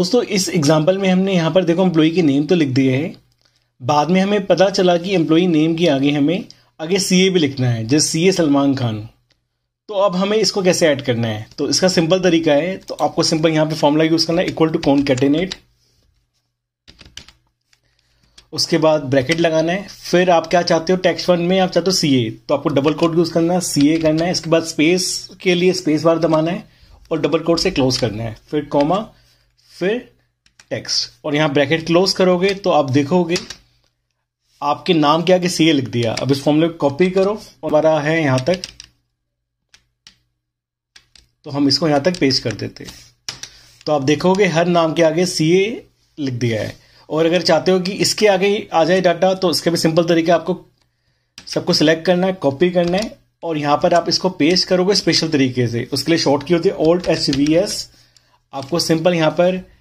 दोस्तों इस एग्जाम्पल में हमने यहाँ पर देखो एम्प्लॉई के नेम तो लिख दिए है बाद में हमें पता चला कि एम्प्लॉई नेम के आगे हमें आगे सी भी लिखना है जैसे सी सलमान खान तो अब हमें इसको कैसे ऐड करना है तो इसका सिंपल तरीका है तो आपको सिंपल यहाँ पे फॉर्मूला यूज़ करना है इक्वल टू कॉन कैटेनेट उसके बाद ब्रैकेट लगाना है फिर आप क्या चाहते हो टैक्स फंड में आप चाहते हो सीए तो आपको डबल कोड यूज़ करना है सीए करना है इसके बाद स्पेस के लिए स्पेस बार दबाना है और डबल कोड से क्लोज करना है फिर कॉमा फिर एक्स और यहां ब्रैकेट क्लोज करोगे तो आप देखोगे आपके नाम के आगे सीए लिख दिया अब इस फॉर्मूले को कॉपी करो और हमारा है यहां तक तो हम इसको यहां तक पेश कर देते तो आप देखोगे हर नाम के आगे सीए लिख दिया है और अगर चाहते हो कि इसके आगे ही आ जाए डाटा तो इसके भी सिंपल तरीके आपको सबको सिलेक्ट करना है कॉपी करना है और यहां पर आप इसको पेश करोगे स्पेशल तरीके से उसके लिए शॉर्ट की होती है ओल्ड एच वी एस आपको सिंपल यहाँ पर